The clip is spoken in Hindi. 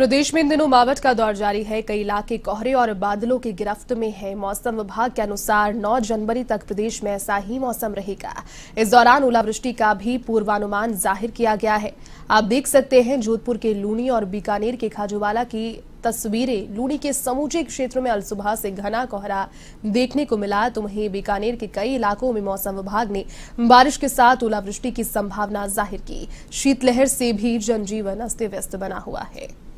प्रदेश में इन दिनों मावट का दौर जारी है कई इलाके कोहरे और बादलों की गिरफ्त में है मौसम विभाग के अनुसार 9 जनवरी तक प्रदेश में ऐसा ही मौसम रहेगा इस दौरान ओलावृष्टि का भी पूर्वानुमान जाहिर किया गया है आप देख सकते हैं जोधपुर के लूनी और बीकानेर के खाजूवाला की तस्वीरें लूणी के समूचे क्षेत्र में अलसुबह से घना कोहरा देखने को मिला तो वहीं बीकानेर के कई इलाकों में मौसम विभाग ने बारिश के साथ ओलावृष्टि की संभावना जाहिर की शीतलहर से भी जनजीवन अस्त व्यस्त बना हुआ है